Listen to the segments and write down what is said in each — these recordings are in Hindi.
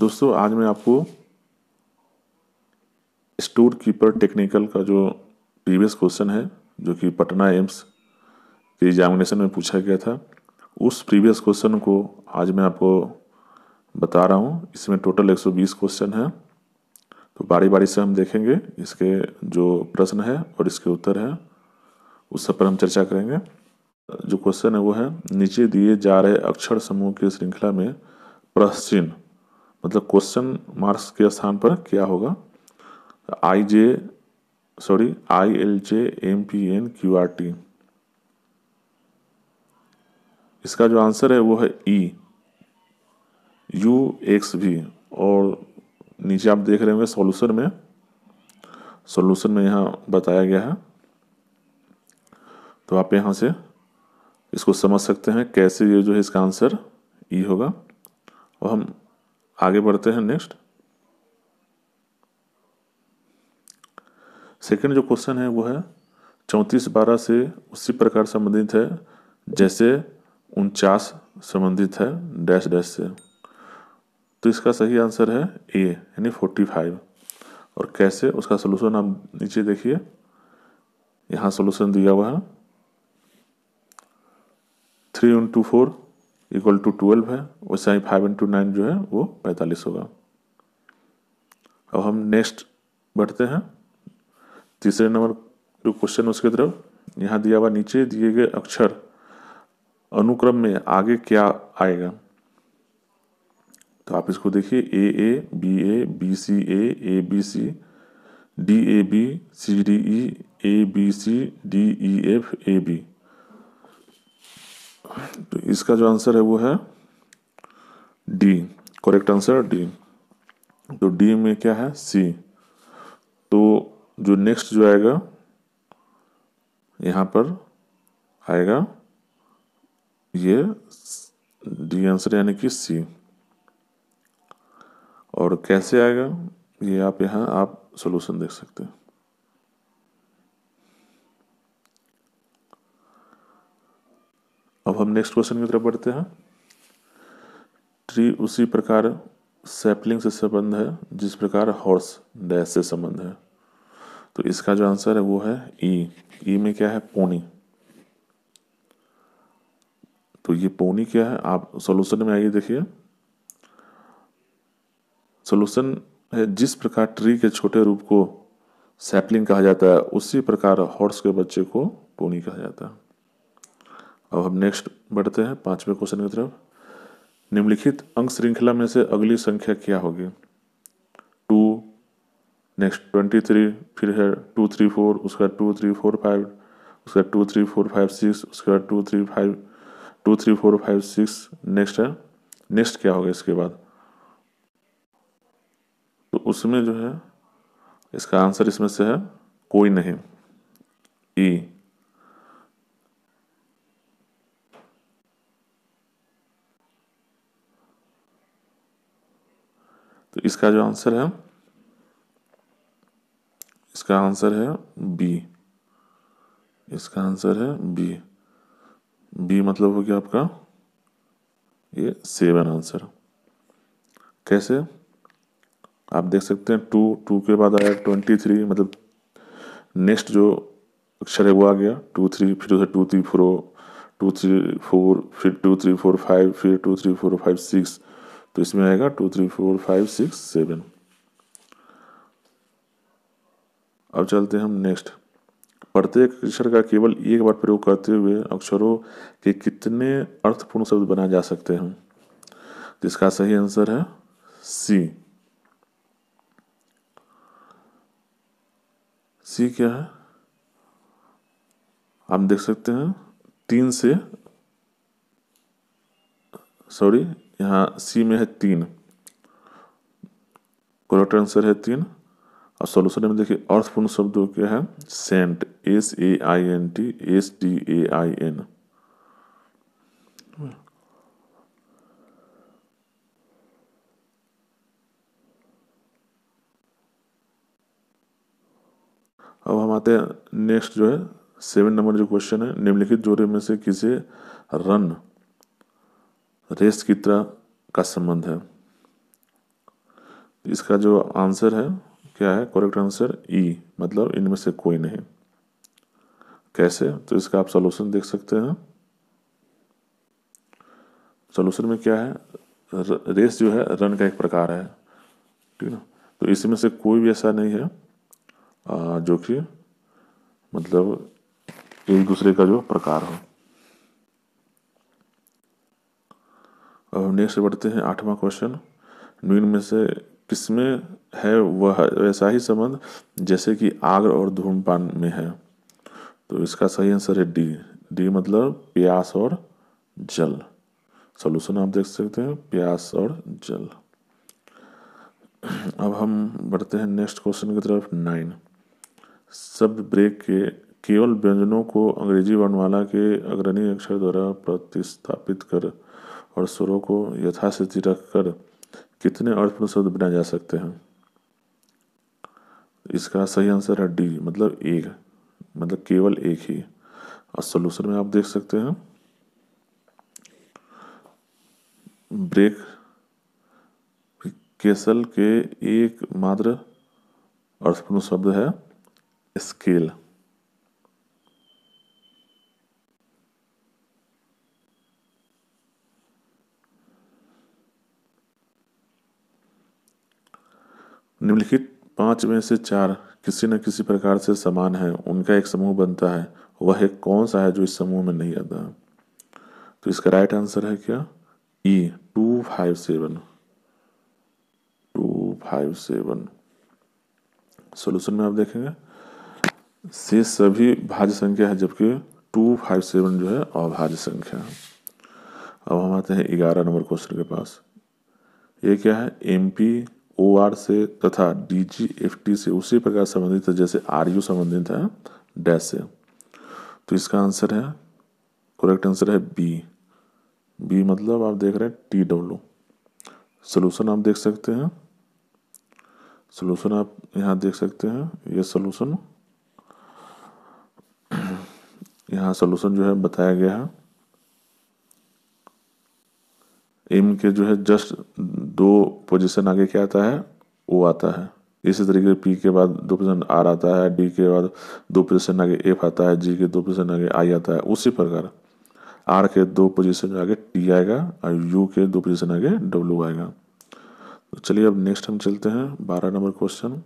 दोस्तों आज मैं आपको स्टोर कीपर टेक्निकल का जो प्रीवियस क्वेश्चन है जो कि पटना एम्स के एग्जामिनेशन में पूछा गया था उस प्रीवियस क्वेश्चन को आज मैं आपको बता रहा हूँ इसमें टोटल 120 क्वेश्चन हैं तो बारी बारी से हम देखेंगे इसके जो प्रश्न है और इसके उत्तर हैं उस सब पर हम चर्चा करेंगे जो क्वेश्चन है वो है नीचे दिए जा रहे अक्षर समूह की श्रृंखला में प्रश्चिन्ह मतलब क्वेश्चन मार्क्स के स्थान पर क्या होगा I J sorry I L J M P N Q R T इसका जो आंसर है वो है ई यू एक्स भी और नीचे आप देख रहे होंगे सॉल्यूशन में सॉल्यूशन में यहाँ बताया गया है तो आप यहाँ से इसको समझ सकते हैं कैसे ये जो है इसका आंसर ई e होगा और हम आगे बढ़ते हैं नेक्स्ट सेकंड जो क्वेश्चन है वो है चौंतीस बारह से उसी प्रकार संबंधित है जैसे उनचास संबंधित है डैश डैश से तो इसका सही आंसर है ए यानी फोर्टी फाइव और कैसे उसका सोल्यूशन आप नीचे देखिए यहाँ सोल्यूशन दिया हुआ है three into four equal to twelve है वैसे ही फाइव इंटू नाइन जो है वो पैंतालीस होगा अब हम नेक्स्ट बढ़ते हैं तीसरे नंबर जो क्वेश्चन उसके तरफ यहाँ दिया हुआ नीचे दिए गए अक्षर अनुक्रम में आगे क्या आएगा तो आप इसको देखिए A A B A B C A A B C D A B C D E A B C D E F A B तो इसका जो आंसर है वो है डी करेक्ट आंसर डी तो डी में क्या है सी तो जो नेक्स्ट जो आएगा यहाँ पर आएगा ये डी आंसर यानी कि सी और कैसे आएगा ये आप यहाँ आप सोल्यूशन देख सकते हैं अब हम नेक्स्ट क्वेश्चन की तरफ बढ़ते हैं ट्री उसी प्रकार सैपलिंग से संबंध है जिस प्रकार हॉर्स डैश से संबंध है तो इसका जो आंसर है वो है ई e. ई e में क्या है पोनी तो ये पोनी क्या है आप सॉल्यूशन में आइए देखिए सॉल्यूशन है जिस प्रकार ट्री के छोटे रूप को सैपलिंग कहा जाता है उसी प्रकार हॉर्स के बच्चे को पोनी कहा जाता है अब हम नेक्स्ट बढ़ते हैं पांचवें क्वेश्चन की तरफ निम्नलिखित अंक श्रृंखला में से अगली संख्या क्या होगी टू नेक्स्ट ट्वेंटी थ्री फिर है टू थ्री फोर उसके बाद टू थ्री फोर फाइव उसके बाद two three four five six उसके बाद two three five two three four five six next है नेक्स्ट क्या होगा इसके बाद तो उसमें जो है इसका आंसर इसमें से है कोई नहीं ई e, इसका जो आंसर है इसका आंसर है बी इसका आंसर है बी बी मतलब हो गया आपका ये सेवन आंसर कैसे आप देख सकते हैं टू टू के बाद आया ट्वेंटी थ्री मतलब नेक्स्ट जो अक्षर है वो आ गया टू थ्री फिर उधर two three four two three four फिर टू थ्री फोर फाइव फिर two three four five six तो इसमें आएगा two three four five six seven अब चलते हैं हम नेक्स्ट प्रत्येक अक्षर का केवल एक बार प्रयोग करते हुए अक्षरों के कितने अर्थपूर्ण शब्द बनाए जा सकते हैं जिसका सही आंसर है सी सी क्या है आप देख सकते हैं तीन से सॉरी यहाँ सी में है तीन करेक्ट आंसर है तीन और सोल्यूशन में देखिए अर्थपूर्ण शब्द क्या है saint S A I N T S T A I N अब हम आते हैं नेक्स्ट जो है सेवन नंबर जो क्वेश्चन है निम्नलिखित जोड़े में से किसे रन रेस की तरह का संबंध है इसका जो आंसर है क्या है करेक्ट आंसर ई मतलब इनमें से कोई नहीं कैसे तो इसका आप सोल्यूशन देख सकते हैं सोल्यूशन में क्या है रेस जो है रन का एक प्रकार है ठीक है तो इसमें से कोई भी ऐसा नहीं है जो कि मतलब एक दूसरे का जो प्रकार हो नेक्स्ट बढ़ते हैं आठवां क्वेश्चन निम्न में से किसमें है वह वैसा ही संबंध जैसे कि आग और धूमपान में है तो इसका सही आंसर है डी डी मतलब प्यास और जल सोल्यूशन आप देख सकते हैं प्यास और जल अब हम बढ़ते हैं नेक्स्ट क्वेश्चन की तरफ नाइन शब्द ब्रेक के केवल व्यंजनों को अंग्रेजी वर्णमाला के अग्रणी अक्षर द्वारा प्रतिस्थापित कर और स्वरों को यथास्थिति रखकर कितने अर्थपूर्ण शब्द बनाए जा सकते हैं इसका सही आंसर है डी मतलब एक मतलब केवल एक ही और सोल्यूशन में आप देख सकते हैं ब्रेक केसल के एक मात्र अर्थपूर्ण शब्द है स्केल निम्नलिखित पांच में से चार किसी न किसी प्रकार से समान है उनका एक समूह बनता है वह एक कौन सा है जो इस समूह में नहीं आता तो इसका राइट आंसर है क्या E two five seven two five seven solution में आप देखेंगे से सभी भाज्य संख्या है जबकि टू फाइव सेवन जो है अभाज्य संख्या है अब हम आते हैं ग्यारह नंबर क्वेश्चन के पास ये क्या है एम पी ओ से तथा डी से उसी प्रकार संबंधित है जैसे आर यू संबंधित है डैश से तो इसका आंसर है करेक्ट आंसर है बी बी मतलब आप देख रहे हैं टी डब्ल्यू सोल्यूशन आप देख सकते हैं सोल्यूशन आप यहाँ देख सकते हैं ये सोल्यूशन यहाँ सोल्यूशन जो है बताया गया है एम के जो है जस्ट दो पोजीशन आगे क्या आता है ओ आता है इसी तरीके पी के बाद दो पोजिशन आर आता है डी के बाद दो पोजिशन आगे एफ आता है जी के दो पोजिशन आगे आई आता है उसी प्रकार आर के दो पोजिशन आगे टी आएगा और यू के दो पोजिशन आगे डब्ल्यू आएगा तो चलिए अब नेक्स्ट हम चलते हैं बारह नंबर क्वेश्चन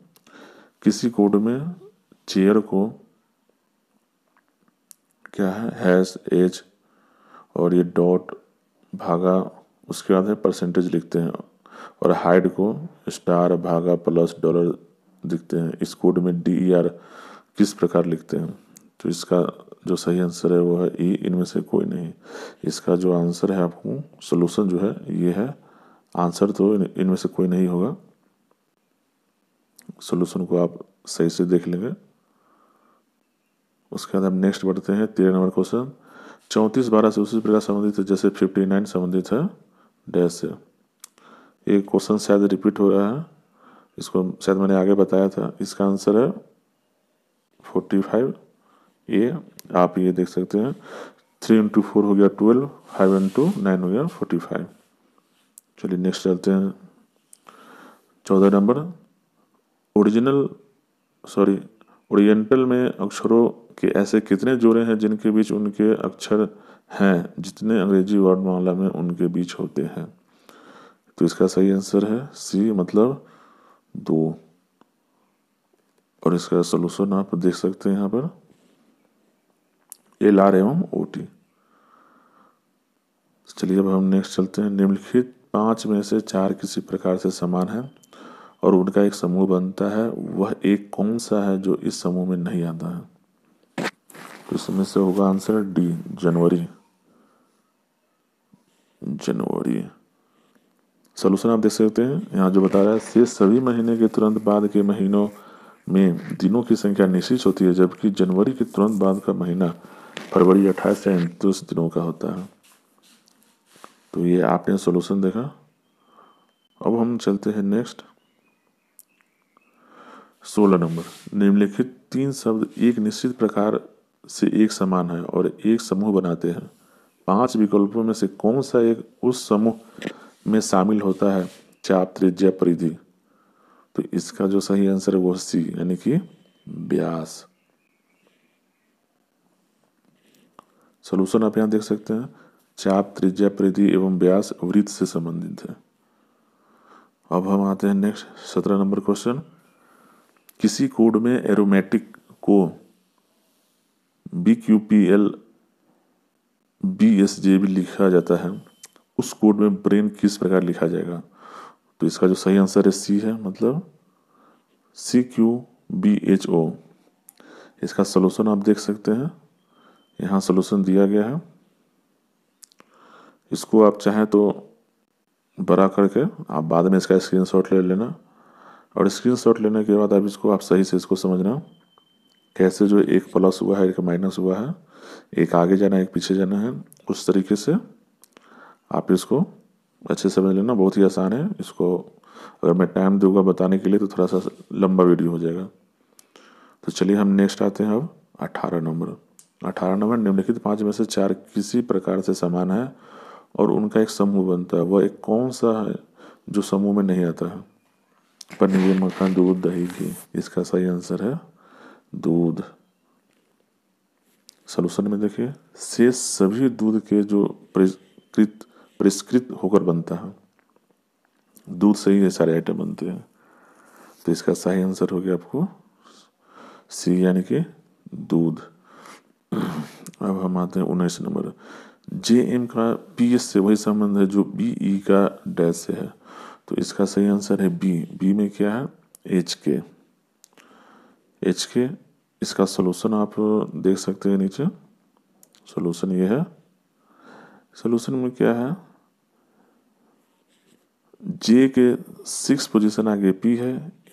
किसी कोड में चेयर को क्या है हैज एज और ये डॉट भागा उसके बाद है परसेंटेज लिखते हैं और हाइड को स्टार भागा प्लस डॉलर लिखते हैं इस कोड में डी ई आर किस प्रकार लिखते हैं तो इसका जो सही आंसर है वो है ई e, इनमें से कोई नहीं इसका जो आंसर है आपको सोल्यूशन जो है ये है आंसर तो इनमें से कोई नहीं होगा सोल्यूशन को आप सही से देख लेंगे उसके बाद हम नेक्स्ट बढ़ते हैं तेरह नंबर क्वेश्चन चौंतीस बारह से उसी प्रकार संबंधित है जैसे फिफ्टी नाइन संबंधित है डैश है ये क्वेश्चन शायद रिपीट हो रहा है इसको शायद मैंने आगे बताया था इसका आंसर है फोर्टी फाइव ए आप ये देख सकते हैं थ्री इंटू फोर हो गया ट्वेल्व फाइव इंटू नाइन हो गया फोर्टी फाइव चलिए नेक्स्ट चलते हैं चौदह नंबर ओरिजिनल सॉरी ओरिएंटल में अक्षरों के ऐसे कितने जोड़े हैं जिनके बीच उनके अक्षर हैं जितने अंग्रेजी वर्णमाला में उनके बीच होते हैं तो इसका सही आंसर है सी मतलब दो और इसका सोल्यूशन आप देख सकते हैं यहाँ पर एल आर एवं ओ टी चलिए अब हम नेक्स्ट चलते हैं निम्नलिखित पांच में से चार किसी प्रकार से समान है और उनका एक समूह बनता है वह एक कौन सा है जो इस समूह में नहीं आता है इसमें से होगा आंसर डी जनवरी जनवरी सोल्यूशन आप देख सकते हैं यहाँ जो बता रहा है शेष सभी महीने के तुरंत बाद के महीनों में दिनों की संख्या निश्चित होती है जबकि जनवरी के तुरंत बाद का महीना फरवरी अट्ठाईस से उनतीस दिनों का होता है तो ये आपने सोल्यूशन देखा अब हम चलते हैं नेक्स्ट सोलह नंबर निम्नलिखित तीन शब्द एक निश्चित प्रकार से एक समान है और एक समूह बनाते हैं पांच विकल्पों में से कौन सा एक उस समूह में शामिल होता है चाप त्रिज्या परिधि तो इसका जो सही आंसर है वो सी यानी कि ब्यास सोल्यूशन आप यहां देख सकते हैं चाप त्रिज्या परिधि एवं ब्यास वृत्त से संबंधित है अब हम आते हैं नेक्स्ट सत्रह नंबर क्वेश्चन किसी कोड में एरोमेटिक को B Q P L B S J भी लिखा जाता है उस कोड में ब्रेन किस प्रकार लिखा जाएगा तो इसका जो सही आंसर है सी है मतलब C Q B H O इसका सलूशन आप देख सकते हैं यहाँ सलूशन दिया गया है इसको आप चाहें तो बड़ा करके आप बाद में इसका स्क्रीनशॉट ले लेना और स्क्रीनशॉट लेने के बाद आप इसको आप सही से इसको समझना कैसे जो एक प्लस हुआ है एक माइनस हुआ है एक आगे जाना है एक पीछे जाना है उस तरीके से आप इसको अच्छे समझ लेना बहुत ही आसान है इसको अगर मैं टाइम दूंगा बताने के लिए तो थोड़ा सा लंबा वीडियो हो जाएगा तो चलिए हम नेक्स्ट आते हैं अब अठारह नंबर अठारह नंबर निम्नलिखित पाँच में से चार किसी प्रकार से समान है और उनका एक समूह बनता है वह एक कौन सा है जो समूह में नहीं आता है पनीर मक्खन दूध दही घी इसका सही आंसर है दूध सोलूशन में देखिए से सभी दूध के जो परिष्कृत परिष्कृत होकर बनता है दूध से ही सारे आइटम बनते हैं तो इसका सही आंसर हो गया आपको सी यानी कि दूध अब हम आते हैं उन्नीस नंबर जे एम का पी एस से वही संबंध है जो बी ई का डैश से है तो इसका सही आंसर है बी बी में क्या है एच के एच के इसका सोलूसन आप देख सकते हैं नीचे सोलूसन ये है सोलूसन में क्या है जे के सिक्स पोजीशन आगे पी है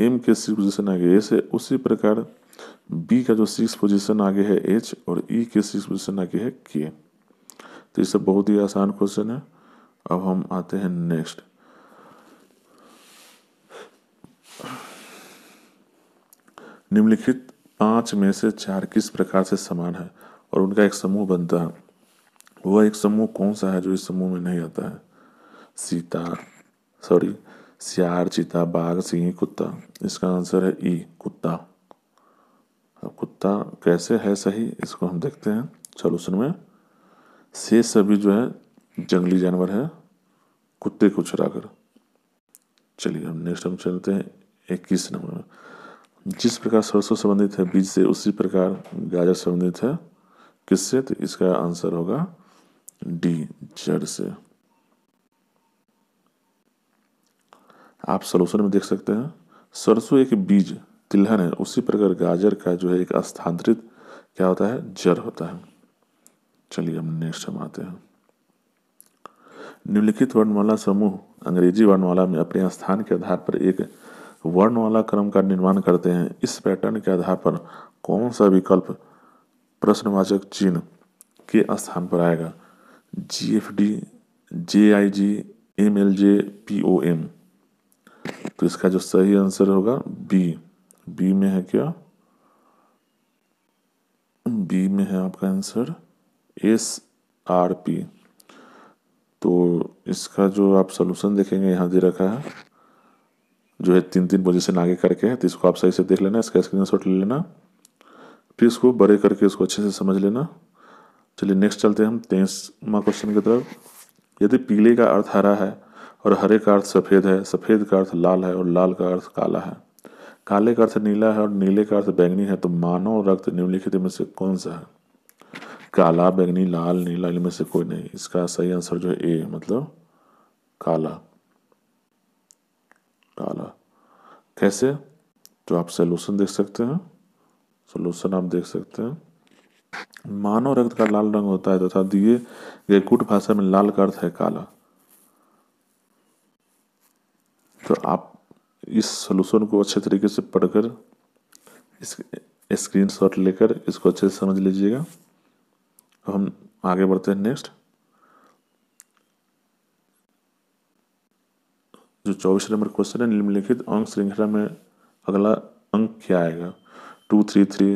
एम के सिक्स पोजीशन आगे एस है उसी प्रकार बी का जो सिक्स पोजीशन आगे है एच और ई e के सिक्स पोजीशन आगे है के तो सब बहुत ही आसान क्वेश्चन है अब हम आते हैं नेक्स्ट निम्नलिखित पांच में से चार किस प्रकार से समान है और उनका एक समूह बनता है वह एक समूह कौन सा है जो इस समूह में नहीं आता है सीता सॉरी सियार चीता बाघ सिंह कुत्ता इसका आंसर है ई कुत्ता अब कुत्ता कैसे है सही इसको हम देखते हैं सुन में से सभी जो है जंगली जानवर है कुत्ते को छुड़ा कर चलिए हम नेक्स्ट हम चलते हैं इक्कीस नंबर में जिस प्रकार सरसों संबंधित है बीज से उसी प्रकार गाजर संबंधित है किससे तो इसका आंसर होगा डी जड़ से आप सोल्यूशन में देख सकते हैं सरसों एक बीज तिलहन है उसी प्रकार गाजर का जो है एक स्थानांतरित क्या होता है जड़ होता है चलिए हम नेक्स्ट हम आते हैं निम्नलिखित वर्णमाला समूह अंग्रेजी वर्णमाला में अपने स्थान के आधार पर एक वर्ण वाला क्रम का निर्माण करते हैं इस पैटर्न के आधार पर कौन सा विकल्प प्रश्नवाचक चिन्ह के स्थान पर आएगा G F D J I G M L J P O M तो इसका जो सही आंसर होगा बी बी में है क्या बी में है आपका आंसर एस आर पी तो इसका जो आप सोल्यूशन देखेंगे यहाँ दे रखा है जो है तीन तीन पोजिशन आगे करके तो इसको आप सही से देख लेना इसका स्क्रीन शॉट ले लेना फिर इसको बड़े करके इसको अच्छे से समझ लेना चलिए नेक्स्ट चलते हैं हम तेईसवा क्वेश्चन की तरफ यदि पीले का अर्थ हरा है और हरे का अर्थ सफ़ेद है सफ़ेद का अर्थ लाल है और लाल का अर्थ काला है काले का अर्थ नीला है और नीले का अर्थ बैंगनी है तो मानव रक्त निम्नलिखित में से कौन सा है काला बैंगनी लाल नीला इनमें से कोई नहीं इसका सही आंसर जो है ए मतलब काला डाला कैसे तो आप सोल्यूशन देख सकते हैं सोल्यूशन आप देख सकते हैं मानव रक्त का लाल रंग होता है तथा दिए गए कुट भाषा में लाल का अर्थ है काला तो आप इस सोल्यूशन को अच्छे तरीके से पढ़कर इस स्क्रीन शॉट लेकर इसको अच्छे से समझ लीजिएगा तो हम आगे बढ़ते हैं नेक्स्ट जो चौबीस नंबर क्वेश्चन है निम्नलिखित अंक श्रृंखला में अगला अंक क्या आएगा two three three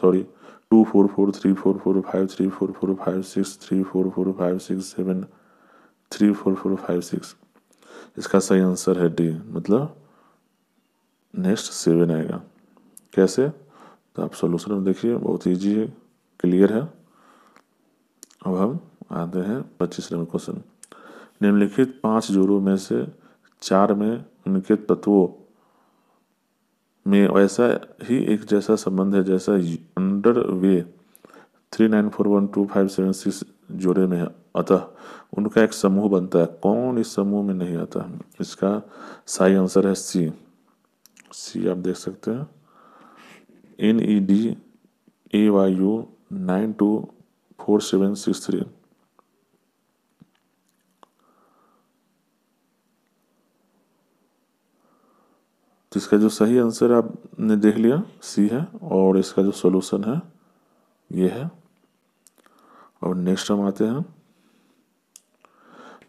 sorry two four four three four four five three four four five six three four four five six seven three four four five six इसका सही आंसर है डी मतलब नेक्स्ट सेवन आएगा कैसे तो आप सोल्यूशन में देखिए बहुत ईजी है क्लियर है अब हम आते हैं पच्चीस नंबर क्वेश्चन निम्नलिखित पांच जोड़ों में से चार में उनके तत्वों में वैसा ही एक जैसा संबंध है जैसा अंडर वे three nine four one two five seven six जोड़े में है अतः उनका एक समूह बनता है कौन इस समूह में नहीं आता इसका सही आंसर है सी सी आप देख सकते हैं N E D A Y U nine two four seven six three इसका जो सही आंसर आपने देख लिया सी है और इसका जो सोल्यूशन है ये है और नेक्स्ट हम आते हैं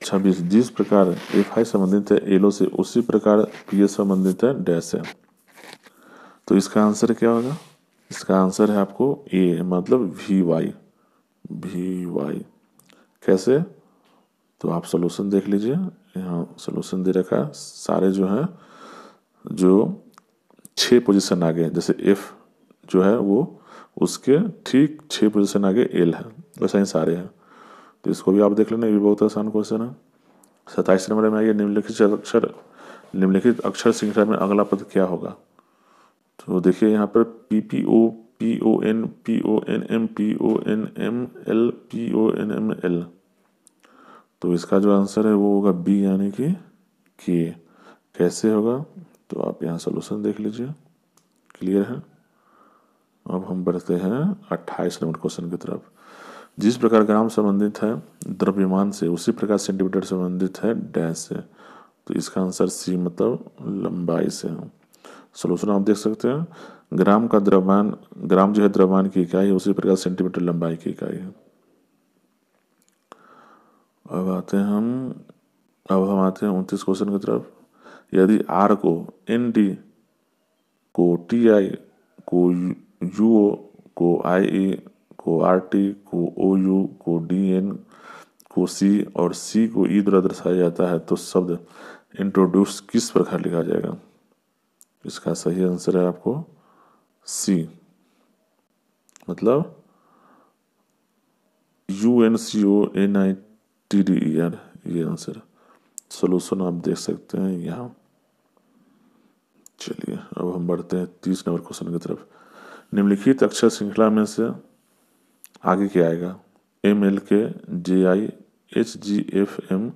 छब्बीस जिस प्रकार एफ आई संबंधित है एलो से उसी प्रकार पी एस संबंधित है डैश है तो इसका आंसर क्या होगा इसका आंसर है आपको ए मतलब वी वाई वी वाई कैसे तो आप सोल्यूशन देख लीजिए यहाँ सोल्यूशन दे रखा है सारे जो हैं जो छः पोजीशन आगे जैसे एफ जो है वो उसके ठीक छः पोजीशन आगे एल है वैसा ही सारे हैं तो इसको भी आप देख लेना ये भी बहुत आसान क्वेश्चन है सत्ताईस नंबर में आइए निम्नलिखित अक्षर निम्नलिखित अक्षर श्रृंखला में अगला पद क्या होगा तो देखिए यहाँ पर P P O P O N P O N M P O N M L P O N M L तो इसका जो आंसर है वो होगा बी यानी कि के कैसे होगा तो आप यहाँ सोल्यूशन देख लीजिए क्लियर है अब हम बढ़ते हैं 28 नंबर क्वेश्चन की तरफ जिस प्रकार ग्राम संबंधित है द्रव्यमान से उसी प्रकार सेंटीमीटर संबंधित है डैश से तो इसका आंसर सी मतलब लंबाई से है सोल्यूशन आप देख सकते हैं ग्राम का द्रव्यमान ग्राम जो है द्रव्यमान की इकाई है उसी प्रकार सेंटीमीटर लंबाई की इकाई है अब आते हैं हम अब हम आते हैं उनतीस क्वेश्चन की तरफ यदि आर को एन डी को टी आई को यू ओ को आई ई को आर टी को ओ यू को डी एन को सी और सी को ई द्वारा दर्शाया जाता है तो शब्द इंट्रोड्यूस किस प्रकार लिखा जाएगा इसका सही आंसर है आपको सी मतलब U N C O N I T D E R ये आंसर है सोल्यूशन आप देख सकते हैं यहाँ चलिए अब हम बढ़ते हैं तीस नंबर क्वेश्चन की तरफ निम्नलिखित अक्षर श्रृंखला में से आगे क्या आएगा M L K J I H G F M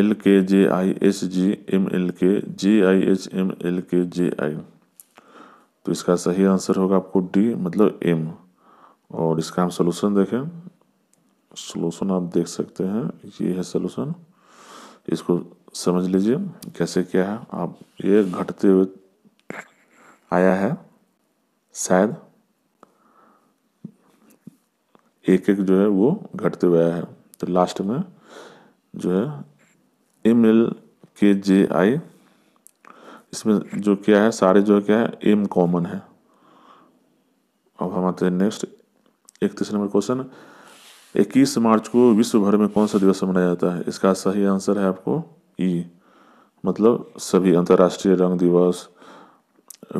L K J I H G M L K J I H M L K J आई तो इसका सही आंसर होगा आपको डी मतलब एम और इसका हम सोल्यूशन देखें सोलूशन आप देख सकते हैं ये है सोलूशन इसको समझ लीजिए कैसे क्या है आप ये घटते हुए आया है शायद एक एक जो है वो घटते हुए आया है तो लास्ट में जो है एम एल के जे आई इसमें जो क्या है सारे जो है क्या है एम कॉमन है अब हम आते हैं नेक्स्ट इकतीस नंबर क्वेश्चन इक्कीस मार्च को विश्व भर में कौन सा दिवस मनाया जाता है इसका सही आंसर है आपको ई मतलब सभी अंतर्राष्ट्रीय रंग दिवस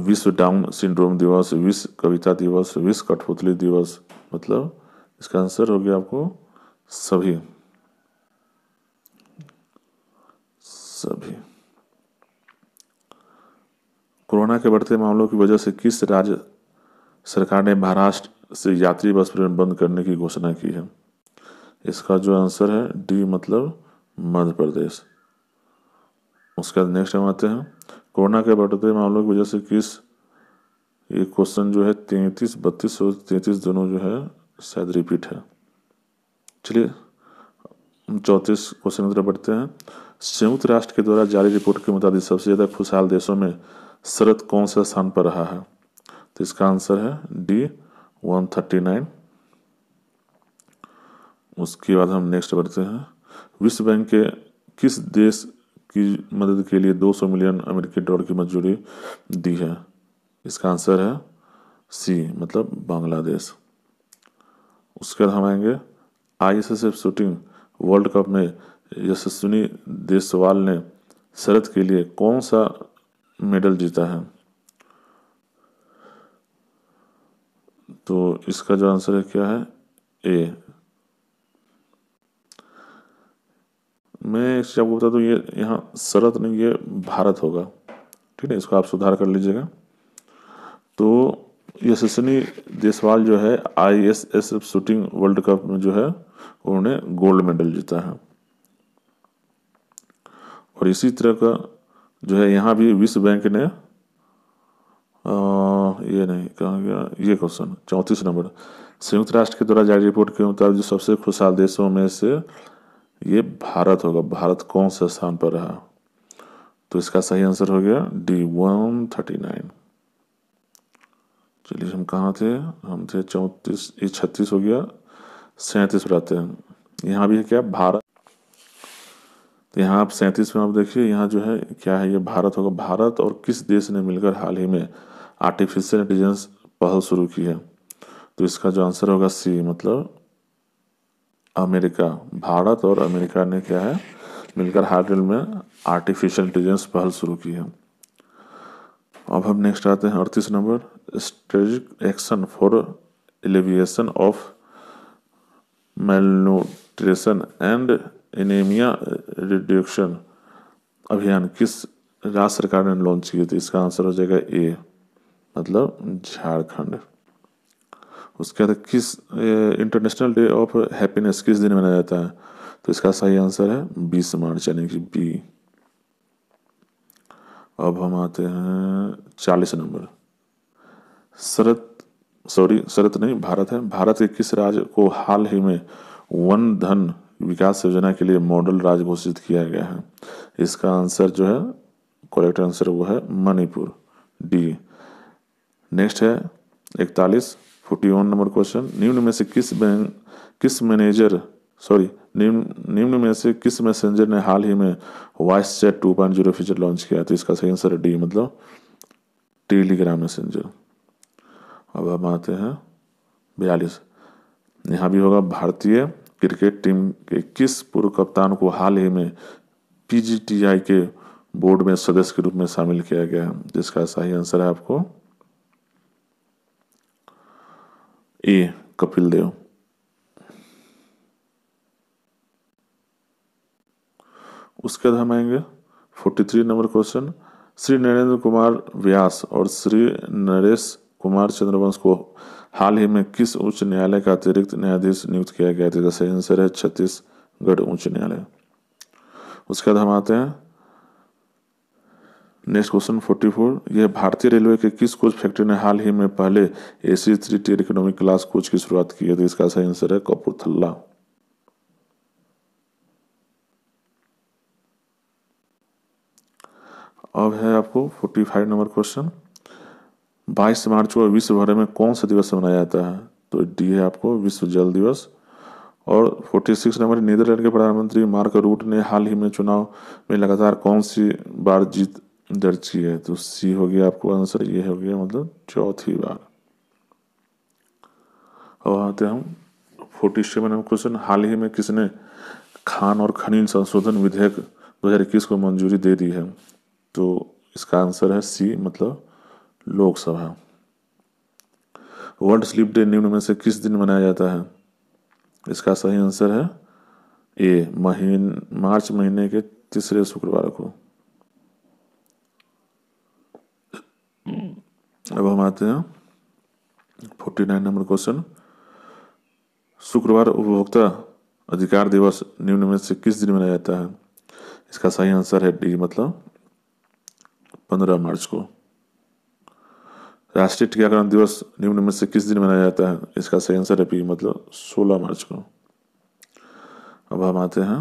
विश्व डाउन सिंड्रोम दिवस विश्व कविता दिवस विश्व कठपुतली दिवस मतलब इसका आंसर हो गया आपको सभी सभी कोरोना के बढ़ते मामलों की वजह से किस राज्य सरकार ने महाराष्ट्र से यात्री बस परिवहन बंद करने की घोषणा की है इसका जो आंसर है डी मतलब मध्य प्रदेश उसके बाद नेक्स्ट हम आते हैं कोरोना के बढ़ते मामलों की वजह से किस ये क्वेश्चन जो है तैंतीस बत्तीस और तैंतीस दोनों जो है शायद रिपीट है चलिए चौंतीस क्वेश्चन की तरफ बढ़ते हैं संयुक्त राष्ट्र के द्वारा जारी रिपोर्ट के मुताबिक सबसे ज़्यादा खुशहाल देशों में शरद कौन सा स्थान पर रहा है तो इसका आंसर है डी वन थर्टी नाइन उसके बाद हम नेक्स्ट बढ़ते हैं विश्व बैंक के किस देश की मदद के लिए 200 मिलियन अमेरिकी डॉलर की मंजूरी दी है इसका आंसर है सी मतलब बांग्लादेश उसके बाद हम आएंगे आई शूटिंग वर्ल्ड कप में यशस्विनी देसवाल ने शरद के लिए कौन सा मेडल जीता है तो इसका जो आंसर है क्या है ए मैं इस आपको बता दूँ ये यहाँ शरत नहीं ये भारत होगा ठीक है इसको आप सुधार कर लीजिएगा तो यशस्वनी देसवाल जो है I S S F shooting world cup में जो है उन्होंने गोल्ड मेडल जीता है और इसी तरह का जो है यहाँ भी विश्व बैंक ने आ, ये नहीं कहा गया ये क्वेश्चन चौंतीस नंबर संयुक्त राष्ट्र के द्वारा जारी रिपोर्ट के मुताबिक जो सबसे खुशहाल देशों में से ये भारत होगा भारत कौन से स्थान पर रहा तो इसका सही आंसर हो गया डी वन थर्टी नाइन चलिए हम कहाँ थे हम थे चौंतीस ये छत्तीस हो गया सैंतीस पर आते हैं यहाँ भी है क्या भारत तो यहाँ आप सैंतीस में आप देखिए यहाँ जो है क्या है ये भारत होगा भारत और किस देश ने मिलकर हाल ही में आर्टिफिशियल इंटेलिजेंस पहल शुरू की है तो इसका जो आंसर होगा सी मतलब अमेरिका भारत और अमेरिका ने क्या है मिलकर हाल में आर्टिफिशियल इंटेलिजेंस पहल शुरू की है अब हम नेक्स्ट आते हैं अड़तीस number strategic action for alleviation of malnutrition and anaemia reduction अभियान किस राज्य सरकार ने लॉन्च किया थी इसका आंसर हो जाएगा ए मतलब झारखंड उसके बाद किस इंटरनेशनल डे ऑफ हैप्पीनेस किस दिन मनाया जाता है तो इसका सही आंसर है बीस मार्च यानी कि बी अब हम आते हैं चालीस नंबर शरत सॉरी शरत नहीं भारत है भारत के किस राज्य को हाल ही में वन धन विकास योजना के लिए मॉडल राज्य घोषित किया गया है इसका आंसर जो है करेक्ट आंसर वो है मणिपुर डी नेक्स्ट है इकतालीस फोर्टी वन नंबर क्वेश्चन निम्न में से किस बैंक किस मैनेजर सॉरी निम्न में से किस मैसेंजर ने हाल ही में voice chat two point zero feature launch किया तो इसका सही आंसर डी मतलब टेलीग्राम मैसेंजर अब हम आते हैं बयालीस यहाँ भी होगा भारतीय क्रिकेट टीम के किस पूर्व कप्तान को हाल ही में पीजीटीआई के बोर्ड में सदस्य के रूप में शामिल किया गया जिसका सही आंसर है आपको ए कपिल देव उसके बाद हम आएंगे forty three number question Shri Narendra Kumar Vyas और श्री नरेश कुमार चंद्रवंश को हाल ही में किस उच्च न्यायालय का अतिरिक्त न्यायाधीश नियुक्त किया गया था सही आंसर है छत्तीसगढ़ उच्च न्यायालय उसके बाद हम आते हैं नेक्स्ट क्वेश्चन 44 यह भारतीय रेलवे के किस कोच फैक्ट्री ने हाल ही में पहले A C three tier economic class coach की शुरुआत की है तो इसका सही आंसर है कपूरथल्ला अब है आपको 45 नंबर क्वेश्चन 22 मार्च को विश्व भर में कौन सा दिवस मनाया जाता है तो डी है आपको विश्व जल दिवस और 46 नंबर नीदरलैंड के प्रधानमंत्री मार्क रूट ने हाल ही में चुनाव में लगातार कौन सी बार जीत दर्ज की है तो सी हो गया आपको आंसर ये हो गया मतलब चौथी बार और आते हम फोर्टी सेवन क्वेश्चन हाल ही में किसने खान और खनिज संशोधन विधेयक इक्कीस को मंजूरी दे दी है तो इसका आंसर है सी मतलब लोकसभा वर्ल्ड स्लीप डे निम्न में से किस दिन मनाया जाता है इसका सही आंसर है ए महीन मार्च महीने के तीसरे शुक्रवार को अब हम आते हैं फोर्टी नाइन नंबर क्वेश्चन शुक्रवार उपभोक्ता अधिकार दिवस निम्न में से किस दिन मनाया जाता है इसका सही आंसर है डी मतलब पंद्रह मार्च को राष्ट्रीय टीकाकरण दिवस निम्न में से किस दिन मनाया जाता है इसका सही आंसर है बी मतलब सोलह मार्च को अब हम आते हैं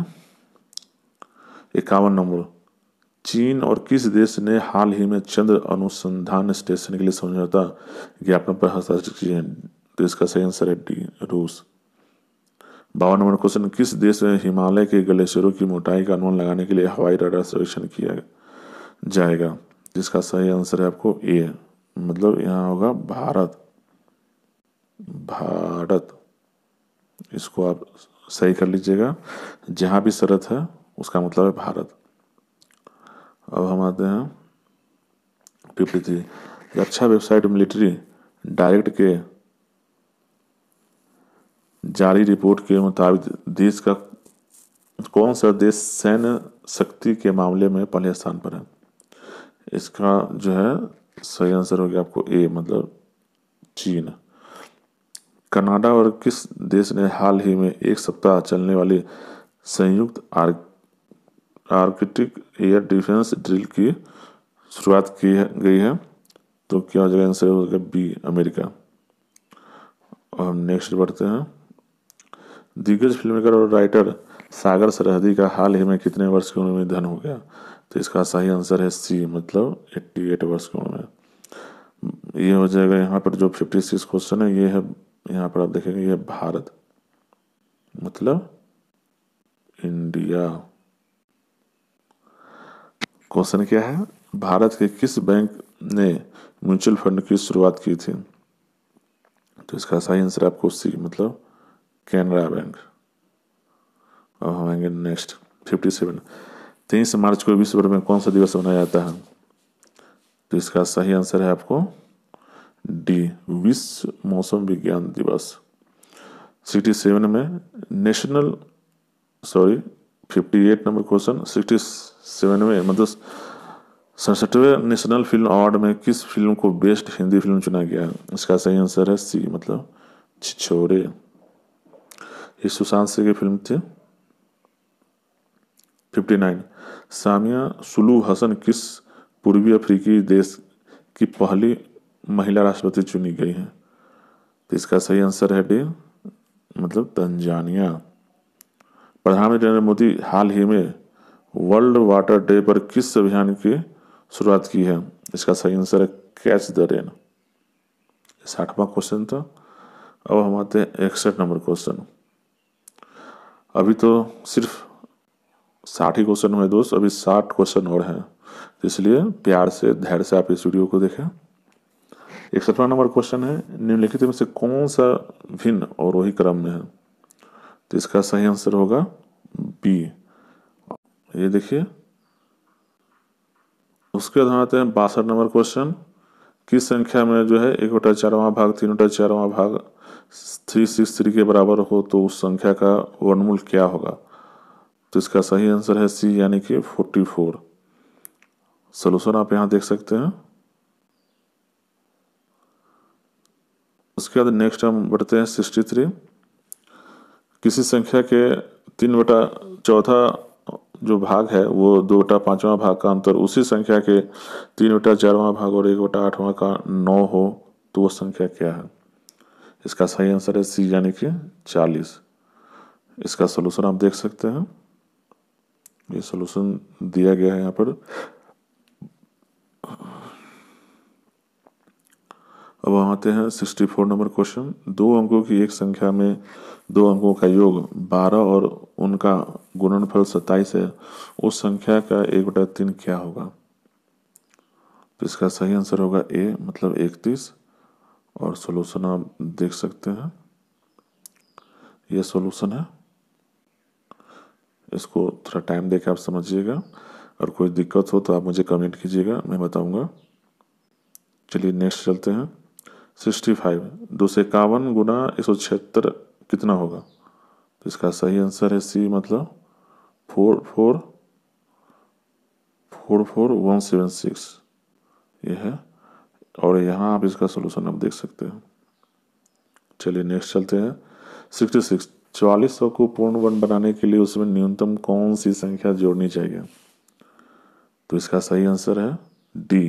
इक्यावन नंबर चीन और किस देश ने हाल ही में चंद्र अनुसंधान स्टेशन के लिए समझौता ज्ञापन पर हस्ताक्षर किए तो इसका सही आंसर है डी रूस बावन नंबर क्वेश्चन किस देश में हिमालय के ग्लेशियरों की मोटाई का अनुमान लगाने के लिए हवाई रडार सर्वेक्षण किया जाएगा जिसका सही आंसर है आपको ए मतलब यहाँ होगा भारत भारत इसको आप सही कर लीजिएगा जहां भी शरत है उसका मतलब है भारत अब हम आते हैं फिफ्टी थ्री रक्षा वेबसाइट मिलिट्री डायरेक्ट के जारी रिपोर्ट के मुताबिक देश का कौन सा देश सैन्य शक्ति के मामले में पहले स्थान पर है इसका जो है सही आंसर हो गया आपको ए मतलब चीन कनाडा और किस देश ने हाल ही में एक सप्ताह चलने वाली संयुक्त arc Arctic air defence drill की शुरुआत की है, गई है तो क्या हो जाएगा आंसर हो जाएगा बी अमेरिका और हम नेक्स्ट बढ़ते हैं दिग्गज फिल्म मेकर और राइटर सागर सरहदी का हाल ही में कितने वर्ष की उम्र में निधन हो गया तो इसका सही आंसर है सी मतलब 88 वर्ष की उम्र में ये हो जाएगा यहाँ पर जो 56 क्वेश्चन है ये है यहाँ पर आप देखेंगे ये भारत मतलब इंडिया क्वेश्चन क्या है भारत के किस बैंक ने म्यूचुअल फंड की शुरुआत की थी तो इसका सही आंसर आपको सी मतलब कैनरा बैंक अब हम आएंगे नेक्स्ट फिफ्टी सेवन तेईस मार्च को विश्व भर में कौन सा दिवस मनाया जाता है तो इसका सही आंसर है आपको डी विश्व मौसम विज्ञान दिवस सिक्सटी सेवन में national sorry fifty eight number question sixty सेवनवे मतलब सड़सठवें नेशनल फिल्म अवार्ड में किस फिल्म को बेस्ट हिंदी फिल्म चुना गया है इसका सही आंसर है सी मतलब छिछोरे ये सुशांत सिंह की फिल्म थी फिफ्टी नाइन सामिया सुलू हसन किस पूर्वी अफ्रीकी देश की पहली महिला राष्ट्रपति चुनी गई है तो इसका सही आंसर है डी मतलब तंजानिया प्रधानमंत्री नरेंद्र मोदी हाल ही में वर्ल्ड वाटर डे पर किस अभियान की शुरुआत की है इसका सही आंसर है कैच द रेन साठवा क्वेश्चन था अब हम आते हैं इकसठ नंबर क्वेश्चन अभी तो सिर्फ साठ ही क्वेश्चन हुए दोस्त अभी साठ क्वेश्चन और हैं इसलिए प्यार से धैर्य से आप इस वीडियो को देखें इकसठवा नंबर क्वेश्चन है निम्नलिखित में से कौन सा भिन्न और वही क्रम में है तो इसका सही आंसर होगा बी ये देखिए उसके बाद हम आते हैं बासठ नंबर क्वेश्चन किस संख्या में जो है एक बटा चारवा भाग तीन बटा चारवा भाग थ्री सिक्स थ्री के बराबर हो तो उस संख्या का वर्णमूल क्या होगा तो इसका सही आंसर है सी यानी कि फोर्टी फोर सोल्यूशन आप यहां देख सकते हैं उसके बाद नेक्स्ट हम बढ़ते हैं सिक्सटी थ्री किसी संख्या के तीन बटा चौथा जो भाग है वो दो बटा पांचवा भाग का अंतर उसी संख्या के तीन बटा चारवा भाग और एक बटा आठवा का नौ हो तो वो संख्या क्या है इसका सही आंसर है सी यानी कि चालीस इसका सोल्यूशन आप देख सकते हैं ये सोल्यूशन दिया गया है यहाँ पर अब आते हैं सिक्सटी फोर नंबर क्वेश्चन दो अंकों की एक संख्या में दो अंकों का योग बारह और उनका गुणनफल सत्ताईस है उस संख्या का एक बटा तीन क्या होगा तो इसका सही आंसर होगा ए मतलब इकतीस और सोल्यूशन आप देख सकते हैं यह सोल्यूशन है इसको थोड़ा टाइम देकर आप समझिएगा और कोई दिक्कत हो तो आप मुझे कमेंट कीजिएगा मैं बताऊंगा चलिए नेक्स्ट चलते हैं सिक्सटी फाइव दो सौ इक्यावन गुना एक सौ छिहत्तर कितना होगा तो इसका सही आंसर है सी मतलब four four four four one seven six ये है और यहाँ आप इसका सोल्यूशन आप देख सकते हैं चलिए नेक्स्ट चलते हैं सिक्सटी सिक्स चवालीस सौ को पूर्ण वन बनाने के लिए उसमें न्यूनतम कौन सी संख्या जोड़नी चाहिए तो इसका सही आंसर है डी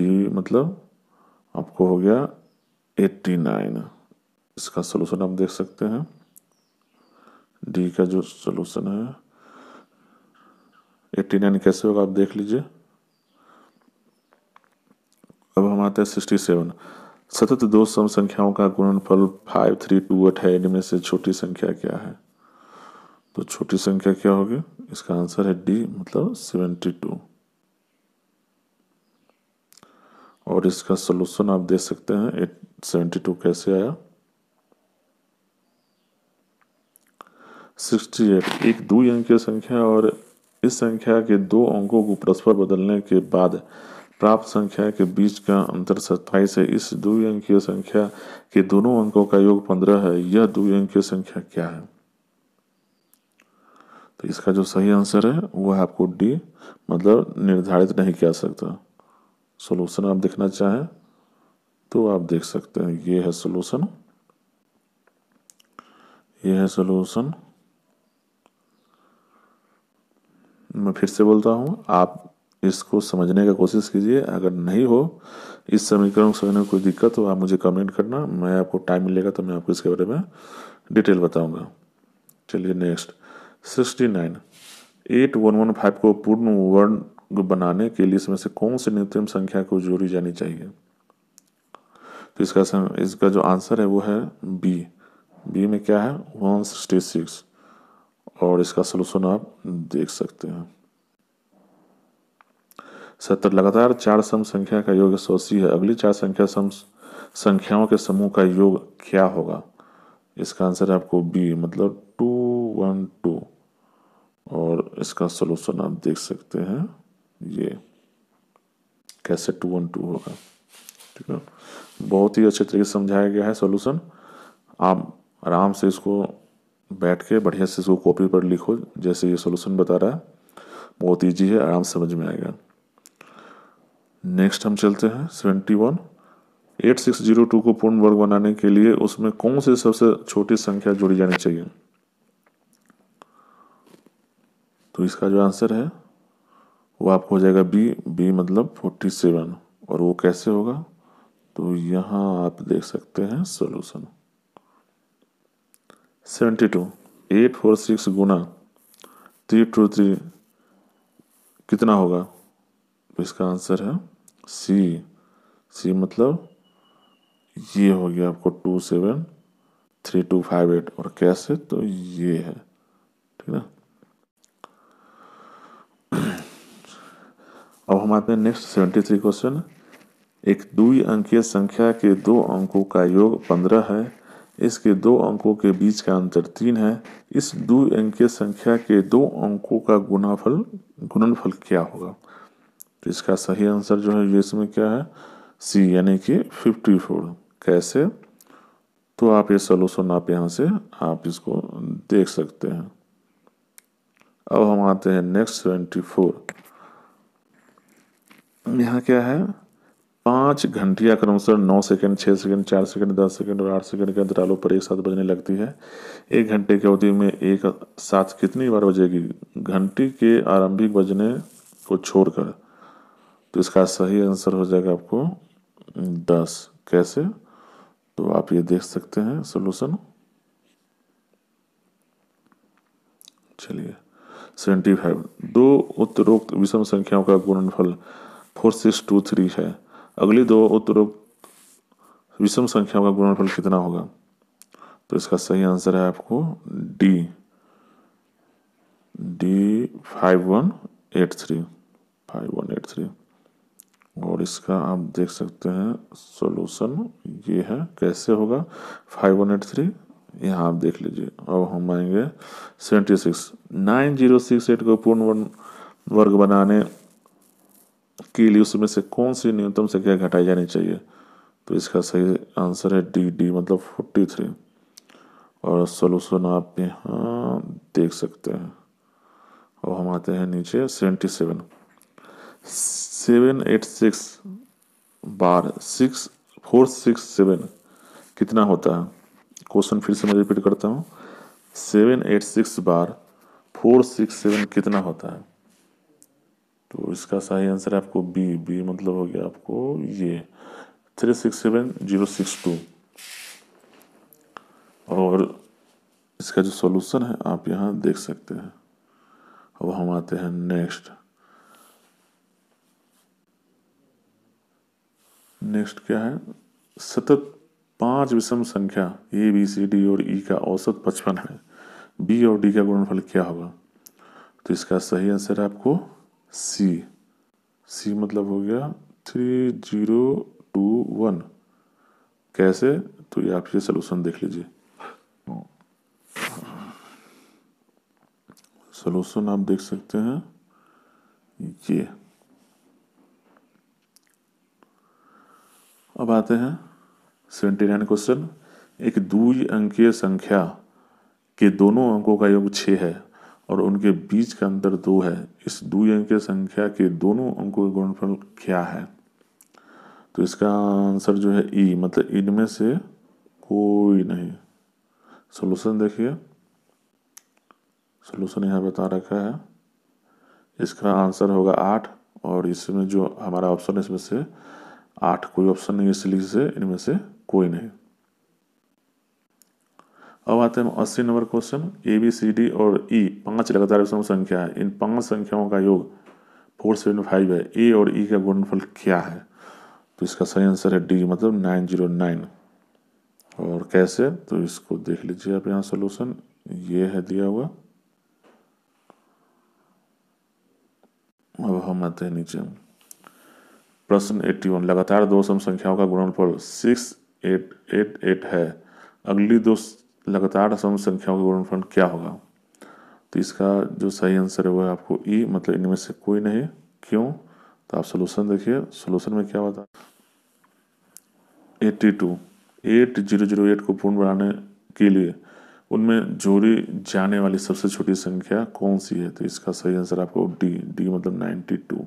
डी मतलब आपको हो गया एट्टी नाइन इसका सोल्यूशन हम देख सकते हैं डी का जो सोल्यूशन है एट्टी नाइन कैसे होगा आप देख लीजिए अब हम आते हैं सिक्सटी सेवन सतत दो सम संख्याओं का गुणनफल फाइव थ्री टू एट है इनमें से छोटी संख्या क्या है तो छोटी संख्या क्या होगी इसका आंसर है डी मतलब सेवेंटी टू और इसका सोल्यूशन आप देख सकते हैं एट सेवेंटी टू कैसे आया सिक्सटी एट एक दुई अंक की संख्या और इस संख्या के दो अंकों को परस्पर बदलने के बाद प्राप्त संख्या के बीच का अंतर सत्ताईस है इस दुई अंकीय संख्या के दोनों अंकों का योग पंद्रह है यह दो अंकीय संख्या क्या है तो इसका जो सही आंसर है वह आपको डी मतलब निर्धारित नहीं किया सकता सोल्यूशन आप देखना चाहें तो आप देख सकते हैं ये है सोल्यूशन ये है सोल्यूशन मैं फिर से बोलता हूँ आप इसको समझने का कोशिश कीजिए अगर नहीं हो इस समीकरण को समझने में कोई दिक्कत हो आप मुझे कमेंट करना मैं आपको टाइम मिलेगा तो मैं आपको इसके बारे में डिटेल बताऊंगा चलिए next sixty nine eight one one five को पूर्ण वर्ण बनाने के लिए इसमें से कौन सी न्यूनतम संख्या को जोड़ी जानी चाहिए तो इसका इसका जो आंसर है वो है बी बी में क्या है वन सिक्सटी सिक्स और इसका सोलूशन आप देख सकते हैं सत्तर लगातार चार सम संख्या का योग सौ अस्सी है अगली चार संख्या सम संख्याओं के समूह का योग क्या होगा इसका आंसर आपको बी मतलब टू वन टू और इसका सोलूशन आप देख सकते हैं ये कैसे टू वन टू होगा ठीक है बहुत ही अच्छे तरीके से समझाया गया है सोल्यूशन आप आराम से इसको बैठ के बढ़िया से इसको कॉपी पर लिखो जैसे ये सोल्यूशन बता रहा है बहुत ईजी है आराम समझ में आएगा नेक्स्ट हम चलते हैं seventy one eight six zero two को पूर्ण वर्ग बनाने के लिए उसमें कौन सी सबसे छोटी संख्या जोड़ी जानी चाहिए तो इसका जो आंसर है वो आपको हो जाएगा बी बी मतलब फोर्टी सेवन और वो कैसे होगा तो यहाँ आप देख सकते हैं solution seventy two eight four six गुना थ्री टू थ्री कितना होगा तो इसका आंसर है सी सी मतलब ये हो गया आपको two seven three two five eight और कैसे तो ये है ठीक ना अब हम आते हैं नेक्स्ट सेवेंटी थ्री क्वेश्चन एक दुई अंकीय संख्या के दो अंकों का योग पंद्रह है इसके दो अंकों के बीच का अंतर तीन है इस दो अंकीय संख्या के दो अंकों का गुणाफल गुणनफल क्या होगा तो इसका सही आंसर जो है इसमें क्या है सी यानी कि फिफ्टी फोर कैसे तो आप ये सोलूशन आप यहाँ से आप इसको देख सकते हैं अब हम आते हैं नेक्स्ट सेवेंटी फोर यहाँ क्या है पाँच घंटिया क्रमशः नौ सेकंड छः सेकंड चार सेकंड दस सेकंड और आठ सेकंड के अंतरालों पर एक साथ बजने लगती है एक घंटे की अवधि में एक साथ कितनी बार बजेगी घंटी के आरंभिक बजने को छोड़कर तो इसका सही आंसर हो जाएगा आपको दस कैसे तो आप ये देख सकते हैं सोल्यूशन चलिए सेवेंटी फाइव दो उत्तरोक्त विषम संख्याओं का गुणनफल फोर सिक्स टू थ्री है अगली दो उत्तर विषम संख्याओं का गुणनफल कितना होगा तो इसका सही आंसर है आपको D D five one eight three five one eight three और इसका आप देख सकते हैं सोल्यूशन ये है कैसे होगा फाइव वन एट थ्री यहाँ आप देख लीजिए अब हम आएंगे seventy six nine zero six eight को पूर्ण वर्ग बनाने के लिए उसमें से कौन सी न्यूनतम संख्या घटाई जानी चाहिए तो इसका सही आंसर है डी डी मतलब फोर्टी थ्री और सोलूशन आप यहाँ देख सकते हैं और हम आते हैं नीचे seventy seven seven eight six बार सिक्स फोर सिक्स सेवन कितना होता है क्वेश्चन फिर से मैं रिपीट करता हूँ सेवन एट सिक्स बार फोर सिक्स सेवन कितना होता है तो इसका सही आंसर है आपको बी बी मतलब हो गया आपको ये three six seven zero six two और इसका जो सॉल्यूशन है आप यहाँ देख सकते हैं अब हम आते हैं नेक्स्ट नेक्स्ट क्या है सतत पांच विषम संख्या ए बी सी डी और ई e का औसत पचपन है बी और डी का गुणनफल क्या होगा तो इसका सही आंसर है आपको सी सी मतलब हो गया थ्री जीरो टू वन कैसे तो ये आप ये सोल्यूशन देख लीजिए सोल्यूशन आप देख सकते हैं ये अब आते हैं सेवेंटी नाइन क्वेश्चन एक दू अंकीय संख्या के दोनों अंकों का योग छ है और उनके बीच का अंतर दो है इस दो अंक संख्या के दोनों अंकों के गुणफल क्या है तो इसका आंसर जो है ई e, मतलब इनमें से कोई नहीं सोल्यूशन देखिए सोल्यूशन यहाँ बता रखा है इसका आंसर होगा आठ और इसमें जो हमारा ऑप्शन है इसमें से आठ कोई ऑप्शन नहीं इसलिए से इनमें से कोई नहीं अब आते हैं अस्सी number question A B C D और ई e, पांच लगातार विषम संख्या है इन पांच संख्याओं का योग फोर सेवन फाइव है ए और ई e का गुणनफल क्या है तो इसका सही आंसर है डी मतलब नाइन जीरो नाइन और कैसे तो इसको देख लीजिए आप यहाँ सोल्यूशन ये है दिया हुआ अब हम आते हैं नीचे प्रश्न एट्टी वन लगातार दो सम संख्याओं का गुणनफल सिक्स एट एट एट है अगली दो लगातार असम संख्याओं का गुणनफल क्या होगा तो इसका जो सही आंसर है वो है आपको ई e, मतलब इनमें से कोई नहीं क्यों तो आप सोल्यूशन देखिए सोल्यूशन में क्या होता eighty two eight zero zero eight को पूर्ण बनाने के लिए उनमें जोड़ी जाने वाली सबसे छोटी संख्या कौन सी है तो इसका सही आंसर आपको डी डी मतलब नाइन्टी टू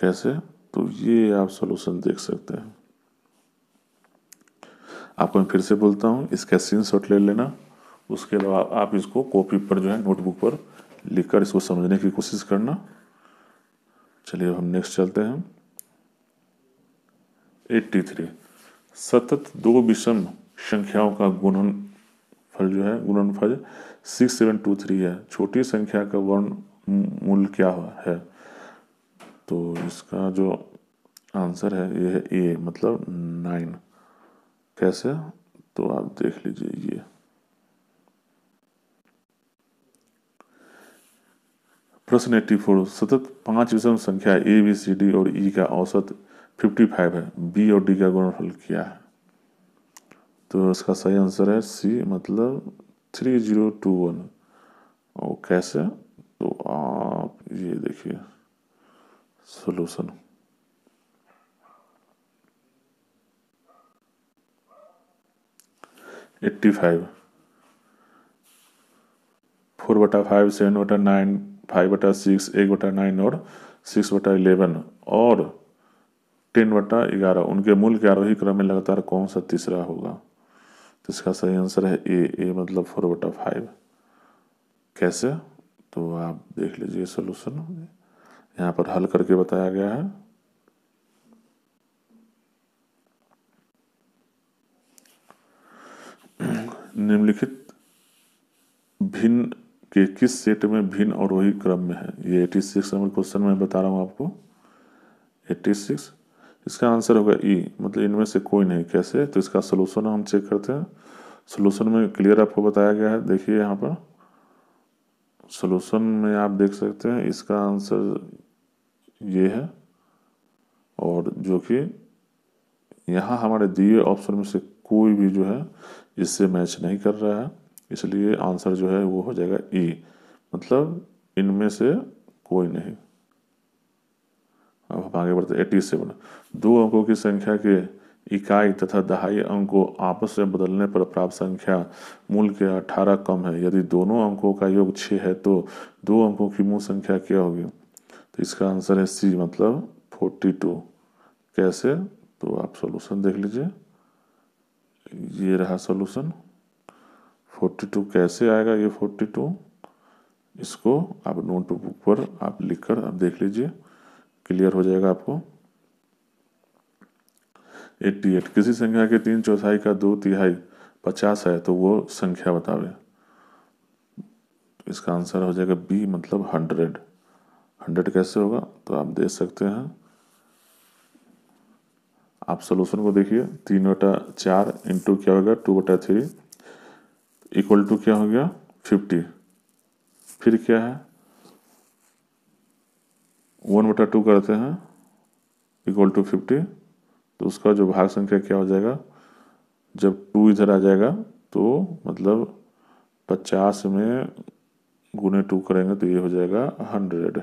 कैसे तो ये आप सोल्यूशन देख सकते हैं आपको मैं फिर से बोलता हूँ इसका स्क्रीन शॉट ले लेना उसके अलावा आप इसको कॉपी पर जो है नोटबुक पर लिखकर इसको समझने की कोशिश करना चलिए अब हम नेक्स्ट चलते हैं एट्टी थ्री सतत दो विषम संख्याओं का गुणन फल जो है गुणन फल सिक्स सेवन टू थ्री है छोटी संख्या का वर्ण मूल क्या है तो इसका जो आंसर है यह है ए मतलब नाइन कैसे तो आप देख लीजिए ये प्रश्न एट्टी फोर सतत पांच विषम संख्या ए बी सी डी और ई e का औसत 55 है बी और डी का गुणफल क्या है तो इसका सही आंसर है सी मतलब 3021 और कैसे तो आप ये देखिए सोलूशन एट्टी फाइव फोर बटा फाइव सेवन बटा नाइन फाइव बटा सिक्स एक बटा नाइन और सिक्स बटा इलेवन और टेन बटा ग्यारह उनके मूल के आरोही क्रम में लगातार कौन सा तीसरा होगा तो इसका सही आंसर है ए ए मतलब फोर बटा फाइव कैसे तो आप देख लीजिए सोल्यूशन यहाँ पर हल करके बताया गया है निम्नलिखित भिन्न के किस सेट में भिन्न और वही क्रम में है ये 86 सिक्स नंबर क्वेश्चन में बता रहा हूँ आपको 86 इसका आंसर होगा ई e, मतलब इनमें से कोई नहीं कैसे तो इसका सोल्यूशन हम चेक करते हैं सोल्यूशन में क्लियर आपको बताया गया है देखिए यहाँ पर सोल्यूशन में आप देख सकते हैं इसका आंसर ये है और जो कि यहाँ हमारे दिए ऑप्शन में से कोई भी जो है इससे मैच नहीं कर रहा है इसलिए आंसर जो है वो हो जाएगा ई मतलब इनमें से कोई नहीं अब हम आगे बढ़ते एटी सेवन दो अंकों की संख्या के इकाई तथा दहाई अंकों आपस में बदलने पर प्राप्त संख्या मूल के अठारह कम है यदि दोनों अंकों का योग छः है तो दो अंकों की मूल संख्या क्या होगी तो इसका आंसर है सी मतलब फोर्टी टू कैसे तो आप सोल्यूशन देख लीजिए ये रहा फोर्टी 42 कैसे आएगा ये 42 इसको आप नोटबुक पर आप लिखकर आप देख लीजिए क्लियर हो जाएगा आपको 88 किसी संख्या के तीन चौथाई का दो तिहाई पचास है तो वो संख्या बतावे इसका आंसर हो जाएगा बी मतलब हंड्रेड हंड्रेड कैसे होगा तो आप दे सकते हैं आप सोल्यूशन को देखिए तीन बटा चार इंटू क्या हो गया टू बटा थ्री इक्वल टू क्या हो गया फिफ्टी फिर क्या है वन बटा टू करते हैं इक्वल टू फिफ्टी तो उसका जो भाग संख्या क्या हो जाएगा जब टू इधर आ जाएगा तो मतलब पचास में गुने टू करेंगे तो ये हो जाएगा हंड्रेड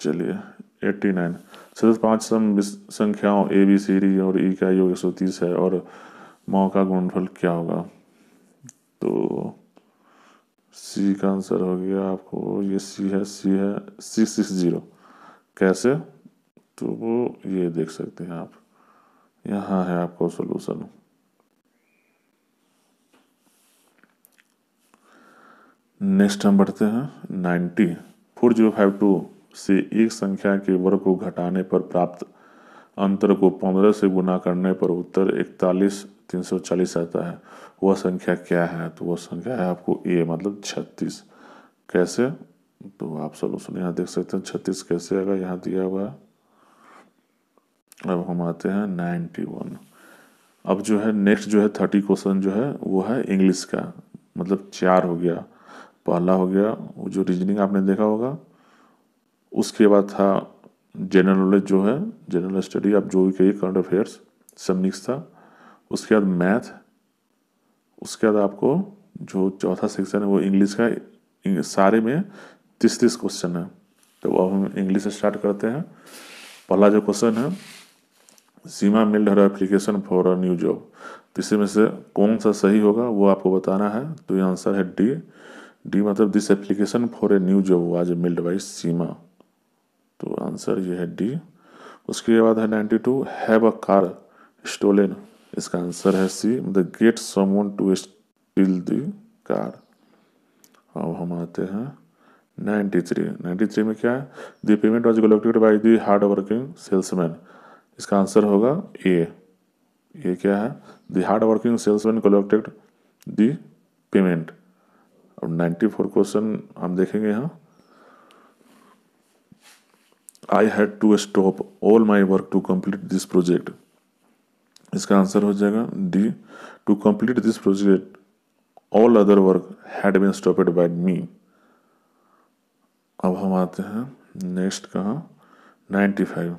चलिए एट्टी नाइन सदस्य पांच सम संख्याओं ए बी सी डी और ई e का योग एक सौ तीस है और मौ का गुणफल क्या होगा तो सी का आंसर हो गया आपको ये सी है सी है सी सिक्स जीरो कैसे तो वो ये देख सकते हैं आप यहाँ है आपको सोल्यूशन नेक्स्ट हम बढ़ते हैं ninety four zero five two से एक संख्या के वर्ग को घटाने पर प्राप्त अंतर को पंद्रह से गुना करने पर उत्तर इकतालीस तीन सौ चालीस आता है वह संख्या क्या है तो वह संख्या है आपको ए मतलब छत्तीस कैसे तो आप सोल्यूशन यहाँ देख सकते हैं छत्तीस कैसे आएगा यहाँ दिया हुआ है अब हम आते हैं नाइन्टी वन अब जो है नेक्स्ट जो है थर्टी क्वेश्चन जो है वो है इंग्लिश का मतलब चार हो गया पहला हो गया वो जो रीजनिंग आपने देखा होगा उसके बाद था जनरल नॉलेज जो है जनरल स्टडी आप जो भी कहिए करंट अफेयर्स सबनिक्स था उसके बाद मैथ उसके बाद आपको जो चौथा सेक्शन है वो इंग्लिश का सारे में तीस तीस क्वेश्चन है तो अब हम इंग्लिश से स्टार्ट करते हैं पहला जो क्वेश्चन है Seema mailed her application for a new job तो इसी में से कौन सा सही होगा वो आपको बताना है तो ये आंसर है डी डी मतलब this application for a new job was mailed by Seema तो आंसर ये है डी उसके बाद है ninety two have a car stolen इसका आंसर है C the get someone to steal the car अब हम आते हैं नाइन्टी थ्री नाइन्टी थ्री में क्या है the payment was collected by the hard working salesman इसका आंसर होगा ए ये क्या है the hard working salesman collected the payment अब नाइन्टी फोर क्वेश्चन हम देखेंगे यहाँ I had to stop all my work to complete this project इसका आंसर हो जाएगा D to complete this project all other work had been stopped by me अब हम आते हैं नेक्स्ट कहा ninety five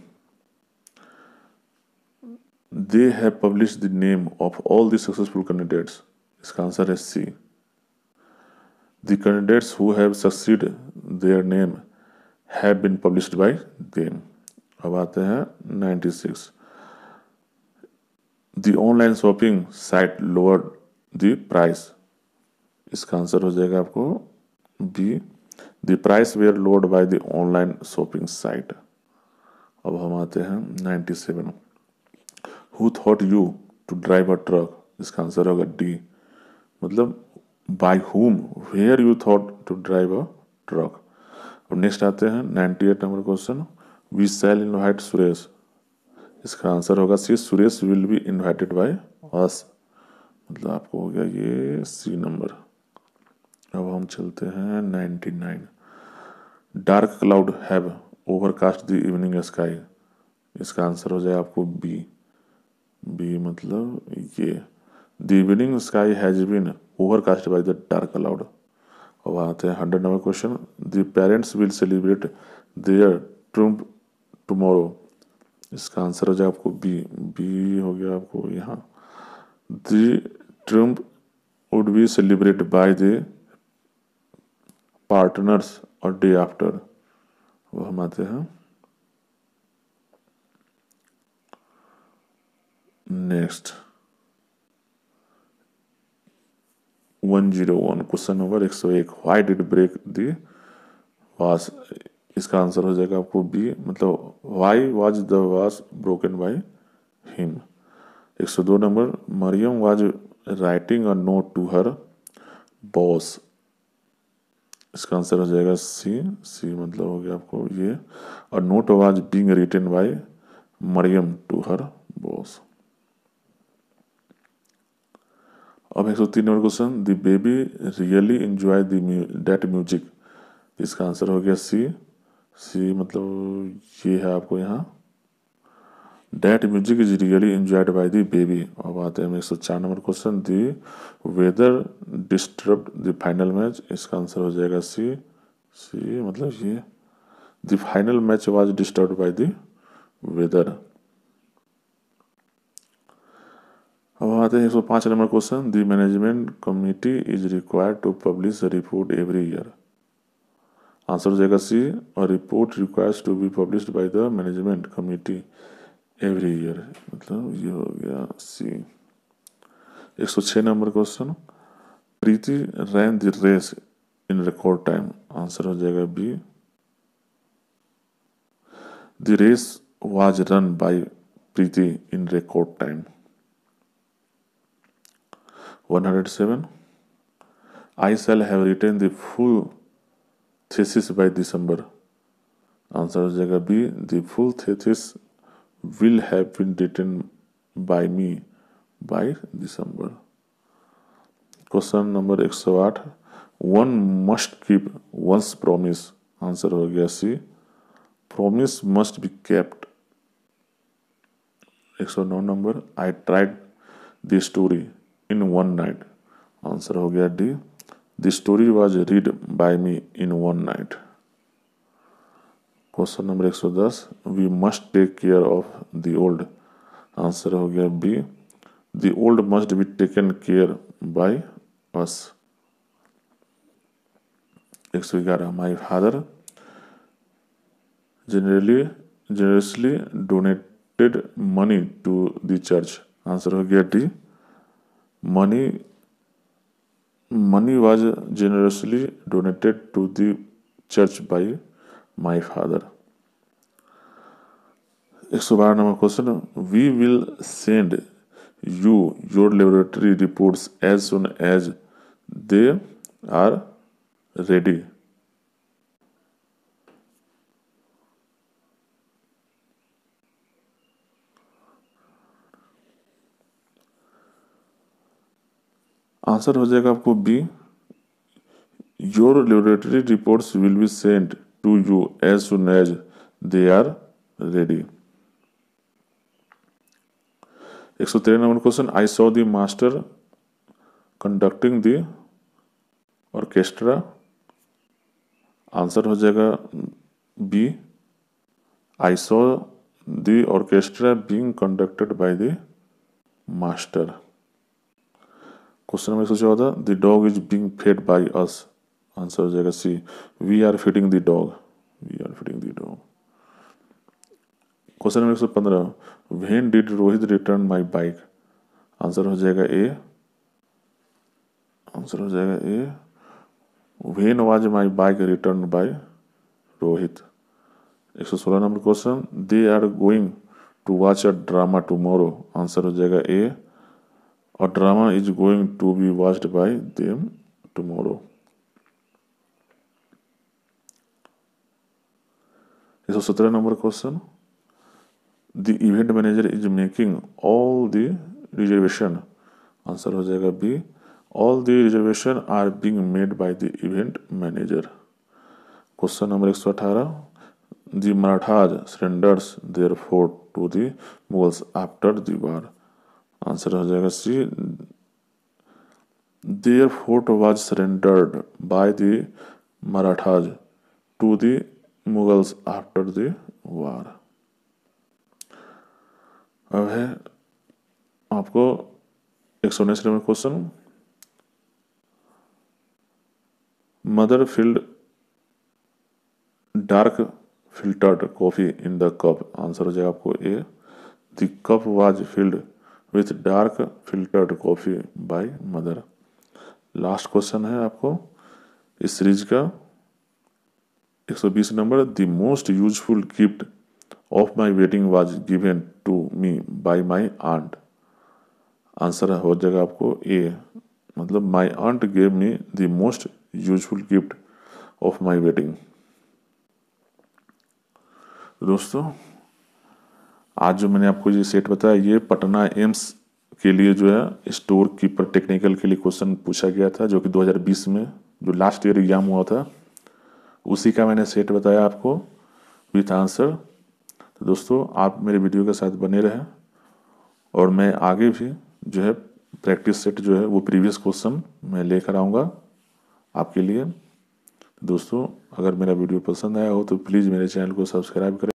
they have publish the name of all the successful candidates इसका आंसर है C the candidates who have succeed their name have been published by them अब आते हैं 96 the online shopping site lower the price इसका आंसर हो जाएगा आपको B the price were lowered by the online shopping site अब हम आते हैं 97 who thought you to drive a truck इसका आंसर होगा डी मतलब by whom were you thought to drive a truck और नेक्स्ट आते हैं ninety eight number question we shall invite Suresh इसका आंसर होगा C Suresh will be invited by us मतलब आपको हो गया ये सी नंबर अब हम चलते हैं ninety nine dark cloud have overcast the evening sky इसका आंसर हो जाए आपको बी बी मतलब ये the evening sky has been overcast by the dark cloud और वहाँ आते हैं hundred number question the parents will celebrate their triumph tomorrow इसका आंसर हो जाए आपको बी बी हो गया आपको यहाँ the triumph would be celebrate by the partners और डे आफ्टर वो हम आते हैं next 101 question number 101 why did break the vase इसका आंसर हो जाएगा आपको बी मतलब why was the vase broken by him 102 number Mariam was writing a note to her boss इसका आंसर हो जाएगा सी सी मतलब हो गया आपको ये और note was being written by Mariam to her boss अब एक सौ तीन number question the baby really enjoy that music इसका आंसर हो गया सी सी मतलब ये है आपको यहाँ that music is really enjoyed by the baby और आते हैं एक सौ चार number question the weather disturb the final match इसका आंसर हो जाएगा सी सी मतलब ये the final match was disturb by the weather अब आते हैं एक सौ पाँच number question the management committee is required to publish report every year answer हो जाएगा सी और report requires to be publish by the management committee every year मतलब ये हो गया सी एक सौ छः number question Preeti ran the race in record time answer हो जाएगा B the race was run by Preeti in record time 107 I shall have written the full thesis by December. Answer Jaga जाएगा B. The full thesis will have been written by me by December. Question number 108 One must keep one's promise. Answer हो गया C. Promise must be kept. 109 number I tried this story in one night answer हो गया D the story was read by me in one night question number 110 we must take care of the old answer हो गया B the old must be taken care by us एक सौ ग्यारह my father generally generously donated money to the church answer हो गया D money money was generously donated to the church by my father question we will send you your laboratory reports as soon as they are ready answer हो जाएगा आपको B your laboratory reports will be send to you as soon as they are ready एक सौ तेरह number question I saw the master conducting the orchestra answer हो जाएगा B I saw the orchestra being conducted by the master question number एक सौ चौदह the dog is being fed by us answer हो जाएगा C we are feeding the dog we are feeding the dog question number एक सौ पंद्रह when did Rohit return my bike answer हो जाएगा ए आंसर हो जाएगा A when was my bike return by Rohit एक सौ सोलह number question they are going to watch a drama tomorrow answer हो जाएगा ए और drama is going to be watched by them tomorrow सत्रह number question the event manager is making all the reservation answer हो जाएगा B all the reservation are being made by the event manager question number एक सौ अठारह the Marathas surrenders their fort to the Mughals after the war. Answer हो जाएगा C their fort was surrendered by the Marathas to the Mughals after the war अब है आपको एक सौ उन्नीस number question mother filled dark filtered coffee in the cup answer हो जाएगा आपको A the cup was filled with dark filtered coffee by mother last question है आपको इस सीरीज का 120 number the most useful gift of my wedding was given to me by my aunt answer हो जाएगा आपको ए मतलब my aunt gave me the most useful gift of my wedding दोस्तों आज जो मैंने आपको ये सेट बताया ये पटना एम्स के लिए जो है स्टोर कीपर टेक्निकल के लिए क्वेश्चन पूछा गया था जो कि 2020 में जो लास्ट ईयर एग्जाम हुआ था उसी का मैंने सेट बताया आपको विथ आंसर तो दोस्तों आप मेरे वीडियो के साथ बने रहें और मैं आगे भी जो है प्रैक्टिस सेट जो है वो प्रीवियस क्वेश्चन मैं लेकर आऊँगा आपके लिए दोस्तों अगर मेरा वीडियो पसंद आया हो तो प्लीज़ मेरे चैनल को सब्सक्राइब करें